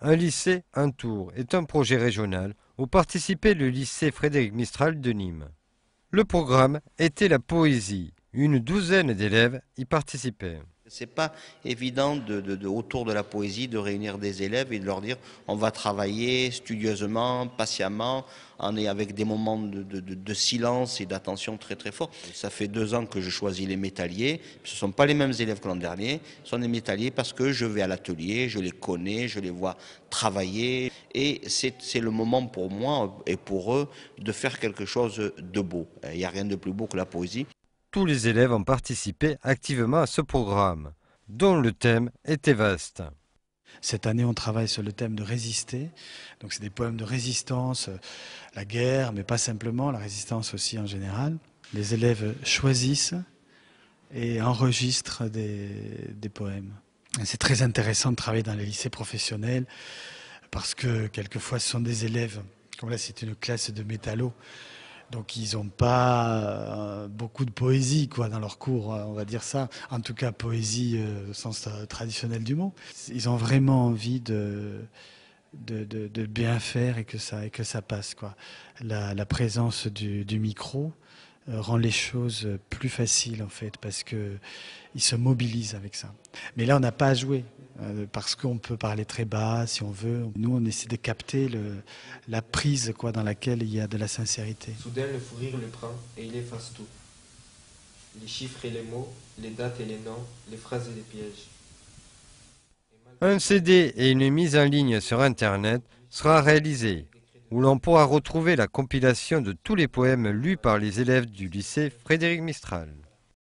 Un lycée, un tour est un projet régional où participait le lycée Frédéric Mistral de Nîmes. Le programme était la poésie. Une douzaine d'élèves y participaient. C'est pas évident de, de, de, autour de la poésie de réunir des élèves et de leur dire on va travailler studieusement, patiemment, on est avec des moments de, de silence et d'attention très très forts. Ça fait deux ans que je choisis les métalliers. Ce sont pas les mêmes élèves que l'an dernier. Ce sont des métalliers parce que je vais à l'atelier, je les connais, je les vois travailler. Et c'est le moment pour moi et pour eux de faire quelque chose de beau. Il n'y a rien de plus beau que la poésie tous les élèves ont participé activement à ce programme, dont le thème était vaste. Cette année, on travaille sur le thème de résister. Donc, c'est des poèmes de résistance, euh, la guerre, mais pas simplement, la résistance aussi en général. Les élèves choisissent et enregistrent des, poèmes. C'est très intéressant de travailler dans les lycées professionnels parce que quelquefois, ce sont des élèves, comme là, c'est une classe de métallos donc ils n'ont pas euh, beaucoup de poésie quoi dans leur cours, hein, on va dire ça. En tout cas, poésie euh, au sens euh, traditionnel du mot. Ils ont vraiment envie de bien faire et que ça et que ça passe quoi. La, présence du micro, euh, rend les choses euh, plus faciles en fait, parce qu'il se mobilise avec ça. Mais là, on n'a pas à jouer, euh, parce qu'on peut parler très bas si on veut. Nous, on essaie de capter la prise quoi, dans laquelle il y a de la sincérité. Soudain, le fou rire le prend et il efface tout. Les chiffres et les mots, les dates et les noms, les phrases et les pièges. Un CD et une mise en ligne sur Internet sera réalisé où l'on pourra retrouver la compilation de tous les poèmes lus par les élèves du lycée Frédéric Mistral.